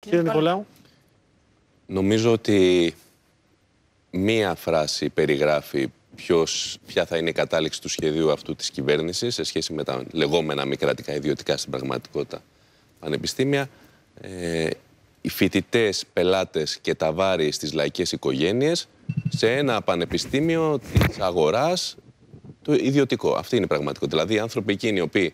Κύριε Νικολάου. Νομίζω ότι μία φράση περιγράφει ποιος, ποια θα είναι η κατάληξη του σχεδίου αυτού της κυβέρνησης σε σχέση με τα λεγόμενα μη κρατικά ιδιωτικά στην πραγματικότητα πανεπιστήμια. Ε, οι φοιτητές, πελάτες και τα βάρη στις λαϊκές οικογένειες σε ένα πανεπιστήμιο της αγοράς το ιδιωτικό. Αυτή είναι η πραγματικότητα. Δηλαδή οι άνθρωποι εκείνοι οι οποίοι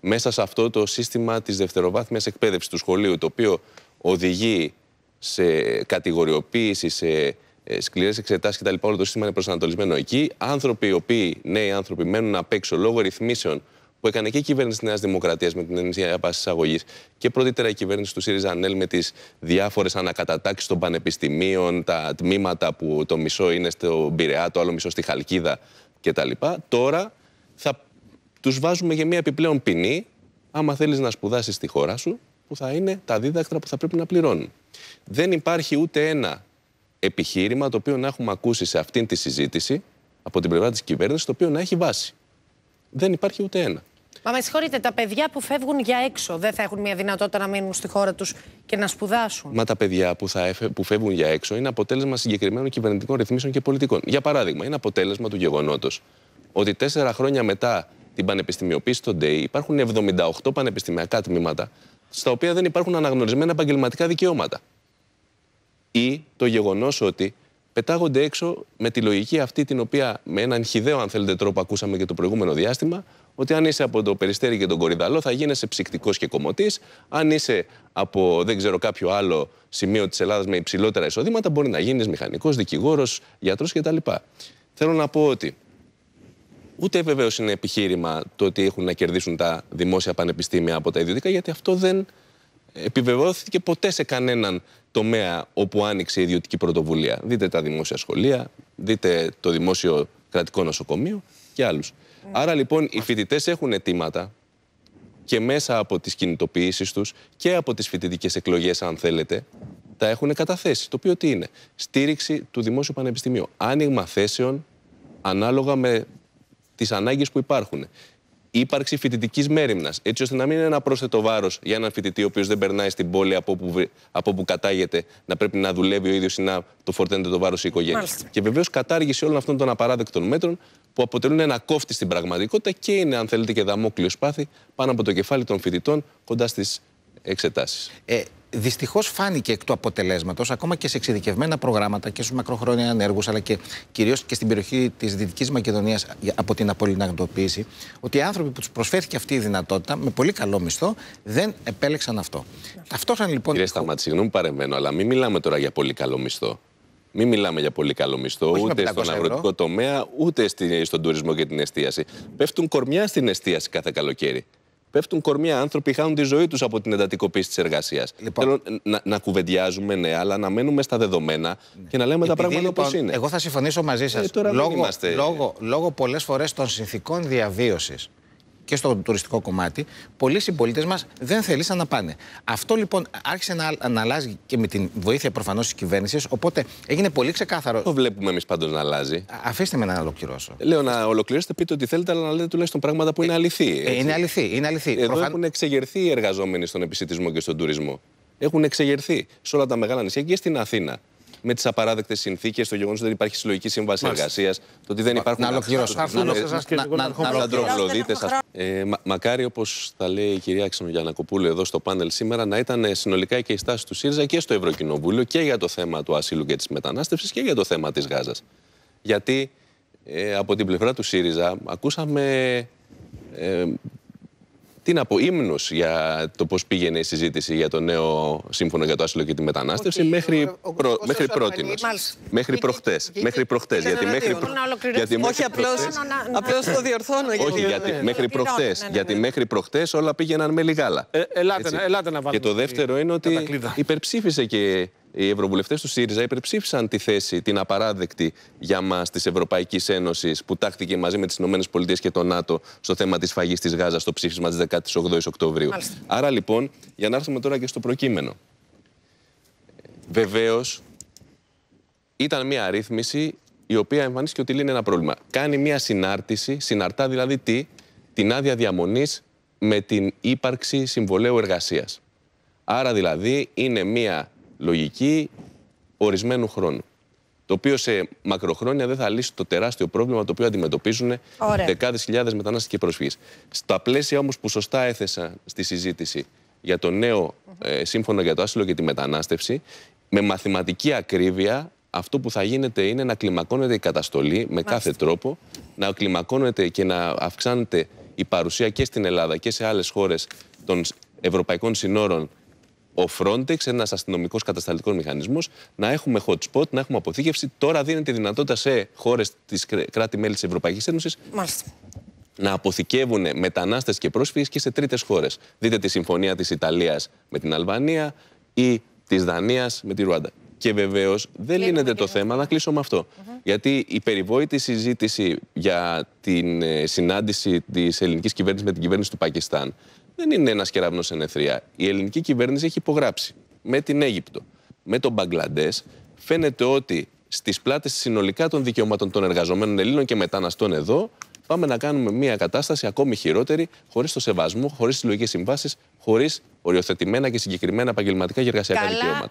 μέσα σε αυτό το σύστημα της δευτεροβάθμιας εκπαίδευσης του σχολείου το οποίο οδηγεί σε κατηγοριοποίηση, σε ε, σκληρές εξετάσεις κτλ. Όλο το σύστημα είναι προσανατολισμένο εκεί. Άνθρωποι οι οποίοι, νέοι άνθρωποι, μένουν απ' έξω λόγω ρυθμίσεων που έκανε και η κυβέρνηση της Νέας Δημοκρατίας με την ενίσχυα πάση εισαγωγή και πρωτήτερα η κυβέρνηση του ΣΥΡΙΖΑ ΑΝΕΛ με τις διάφορες ανακατατάξεις των πανεπιστημίων, τα τμήματα που το μισό είναι στο Πειραιά, το άλλο μισό στη Χαλκίδα κτλ. Τώρα θα τους βάζουμε για μια επιπλέον ποινή. Άμα θέλεις να σπουδάσεις στη χώρα σου, που θα είναι τα δίδακτρα που θα πρέπει να πληρώνουν. Δεν υπάρχει ούτε ένα επιχείρημα το οποίο να έχουμε ακούσει σε αυτήν τη συζήτηση από την πλευρά της κυβέρνησης το οποίο να έχει βάση. Δεν υπάρχει ούτε ένα. Μα με συγχωρείτε, τα παιδιά που φεύγουν για έξω δεν θα έχουν μια δυνατότητα να μείνουν στη χώρα τους και να σπουδάσουν. Μα τα παιδιά που, θα φεύγουν για έξω είναι αποτέλεσμα συγκεκριμένων κυβερνητικών ρυθμίσεων και πολιτικών. Για παράδειγμα, είναι αποτέλεσμα του γεγονότος ότι τέσσερα χρόνια μετά την πανεπιστημιοποίηση των υπάρχουν 78 πανεπιστημιακά τμήματα στα οποία δεν υπάρχουν αναγνωρισμένα επαγγελματικά δικαιώματα. Ή το γεγονός ότι πετάγονται έξω με τη λογική αυτή την οποία με έναν χιδαίο, αν θέλετε, τρόπο ακούσαμε και το προηγούμενο διάστημα, ότι αν είσαι από το Περιστέρι και τον Κορυδαλό θα γίνεσαι ψυκτικός και κομμωτής. Αν είσαι από δεν ξέρω κάποιο άλλο σημείο της Ελλάδας με υψηλότερα εισοδήματα, μπορεί να γίνεις μηχανικός, δικηγόρος, γιατρός κτλ. Θέλω να πω ότι Ούτε βεβαίως είναι επιχείρημα το ότι έχουν να κερδίσουν τα δημόσια πανεπιστήμια από τα ιδιωτικά, γιατί αυτό δεν επιβεβαιώθηκε ποτέ σε κανέναν τομέα όπου άνοιξε η ιδιωτική πρωτοβουλία. Δείτε τα δημόσια σχολεία, δείτε το δημόσιο κρατικό νοσοκομείο και άλλους. Mm. Άρα λοιπόν οι φοιτητές έχουν αιτήματα και μέσα από τις κινητοποιήσεις τους και από τις φοιτητικές εκλογές, αν θέλετε, τα έχουν καταθέσει. Το οποίο τι είναι, στήριξη του δημόσιου πανεπιστημίου, άνοιγμα θέσεων ανάλογα με τις ανάγκες που υπάρχουν. Η ύπαρξη φοιτητικής μέρημνας, έτσι ώστε να μην είναι ένα πρόσθετο βάρος για έναν φοιτητή ο οποίος δεν περνάει στην πόλη από όπου, από που κατάγεται, να πρέπει να δουλεύει ο ίδιος ή να το φορτένεται το βάρος η οικογένεια. Και βεβαίως κατάργηση όλων αυτών των απαράδεκτων μέτρων που αποτελούν ένα κόφτη στην πραγματικότητα και είναι, αν θέλετε, και δαμόκλειο σπάθη πάνω από το κεφάλι των φοιτητών κοντά στις εξετάσεις. Ε, δυστυχώς φάνηκε εκ του αποτελέσματος, ακόμα και σε εξειδικευμένα προγράμματα και στους μακροχρόνια ανέργου, αλλά και κυρίως και στην περιοχή της Δυτικής Μακεδονίας από την απολυναγκτοποίηση, ότι οι άνθρωποι που τους προσφέρθηκε αυτή η δυνατότητα με πολύ καλό μισθό δεν επέλεξαν αυτό. Ταυτόχρονα λοιπόν. Κύριε Σταμάτη, συγγνώμη παρεμβαίνω, αλλά μην μιλάμε τώρα για πολύ καλό μισθό. Μην μιλάμε για πολύ καλό μισθό, ούτε στον αγροτικό τομέα, ούτε στον τουρισμό και την εστίαση. Πέφτουν κορμιά στην εστίαση κάθε καλοκαίρι πέφτουν κορμιά. Άνθρωποι χάνουν τη ζωή τους από την εντατικοποίηση της εργασίας. Λοιπόν, να, κουβεντιάζουμε, ναι, αλλά να μένουμε στα δεδομένα και να λέμε τα πράγματα λοιπόν, όπως είναι. Εγώ θα συμφωνήσω μαζί σα. Ε, λόγω, είμαστε... λόγω, λόγω πολλές φορές των συνθηκών διαβίωσης και στο τουριστικό κομμάτι, πολλοί συμπολίτες μας δεν θέλησαν να πάνε. Αυτό λοιπόν άρχισε να, αλλάζει και με την βοήθεια προφανώς της κυβέρνησης. Οπότε έγινε πολύ ξεκάθαρο. Το βλέπουμε εμείς πάντως να αλλάζει. Αφήστε με να ολοκληρώσω. Λέω να ολοκληρώσετε, πείτε ότι θέλετε, αλλά να λέτε τουλάχιστον πράγματα που είναι ε, αληθή. Ε, είναι αληθή. Είναι αληθή. Εδώ έχουν εξεγερθεί οι εργαζόμενοι στον επισητισμό και στον τουρισμό. Έχουν εξεγερθεί σε όλα τα μεγάλα νησιά και στην Αθήνα με τις απαράδεκτες συνθήκες, το γεγονός ότι δεν υπάρχει συλλογική σύμβαση εργασίας, το ότι δεν υπάρχουν. Να ολοκληρώσω. Να Μακάρι, όπως θα λέει η κυρία Ξενογιανακοπούλου εδώ στο πάνελ σήμερα, να ήταν συνολικά και η στάση του ΣΥΡΙΖΑ και στο Ευρωκοινοβούλιο και για το θέμα του ασύλου και της μετανάστευσης και για το θέμα της Γάζας. Γιατί ε, από την πλευρά του ΣΥΡΙΖΑ ακούσαμε ε, τι να πω, ύμνου για το πώς πήγαινε η συζήτηση για το νέο σύμφωνο για το άσυλο και τη μετανάστευση μέχρι, μέχρι προχτέ. μέχρι προχτές, μέχρι προχτές, γιατί μέχρι Όχι απλώς. το διορθώνω. Όχι, γιατί μέχρι προχτές, γιατί μέχρι προχτές, όλα πήγαιναν με λιγάλα. Ε, ελάτε να βάλουμε. Και το δεύτερο είναι ότι υπερψήφισε και οι ευρωβουλευτές του ΣΥΡΙΖΑ υπερψήφισαν τη θέση, την απαράδεκτη για μας της Ευρωπαϊκής Ένωσης, που τάχθηκε μαζί με τις ΗΠΑ και το ΝΑΤΟ στο θέμα της φαγής της Γάζας στο ψήφισμα της 18η Οκτωβρίου. Άρα λοιπόν, για να έρθουμε τώρα και στο προκείμενο. Βεβαίως, ήταν μια αρρύθμιση η οποία εμφανίστηκε ότι λύνει ένα πρόβλημα. Κάνει μια συνάρτηση, συναρτά δηλαδή τι, την άδεια διαμονής με την ύπαρξη συμβολέου εργασίας. Άρα δηλαδή είναι μια λογική ορισμένου χρόνου. Το οποίο σε μακροχρόνια δεν θα λύσει το τεράστιο πρόβλημα το οποίο αντιμετωπίζουν δεκάδες χιλιάδες μετανάστες και προσφύγει. Στα πλαίσια όμως που σωστά έθεσα στη συζήτηση για το νέο ε, σύμφωνο για το άσυλο και τη μετανάστευση, με μαθηματική ακρίβεια αυτό που θα γίνεται είναι να κλιμακώνεται η καταστολή με κάθε τρόπο, να κλιμακώνεται και να αυξάνεται η παρουσία και στην Ελλάδα και σε άλλες χώρες των ευρωπαϊκών συνόρων ο Frontex, ένας αστυνομικός κατασταλτικός μηχανισμός, να έχουμε hot spot, να έχουμε αποθήκευση. Τώρα δίνεται δυνατότητα σε χώρες της κράτη-μέλη της Ευρωπαϊκής Ένωσης να αποθηκεύουν μετανάστες και πρόσφυγες και σε τρίτες χώρες. Δείτε τη συμφωνία της Ιταλίας με την Αλβανία ή της Δανίας με τη Ρουάντα. Και βεβαίως δεν λύνεται το θέμα, να κλείσω με αυτό. Γιατί η περιβόητη συζήτηση για την ε, συνάντηση της ελληνικής κυβέρνησης με την κυβέρνηση του Πακιστάν δεν είναι ένας κεραυνός νεθριά. Η ελληνική κυβέρνηση έχει υπογράψει με την Αίγυπτο, με τον Μπαγκλαντές. Φαίνεται ότι στις πλάτες συνολικά των δικαιωμάτων των εργαζομένων Ελλήνων και μεταναστών εδώ πάμε να κάνουμε μια κατάσταση ακόμη χειρότερη, χωρίς το σεβασμό, χωρίς συλλογικές συμβάσεις, χωρίς οριοθετημένα και συγκεκριμένα επαγγελματικά και εργασιακά δικαιώματα.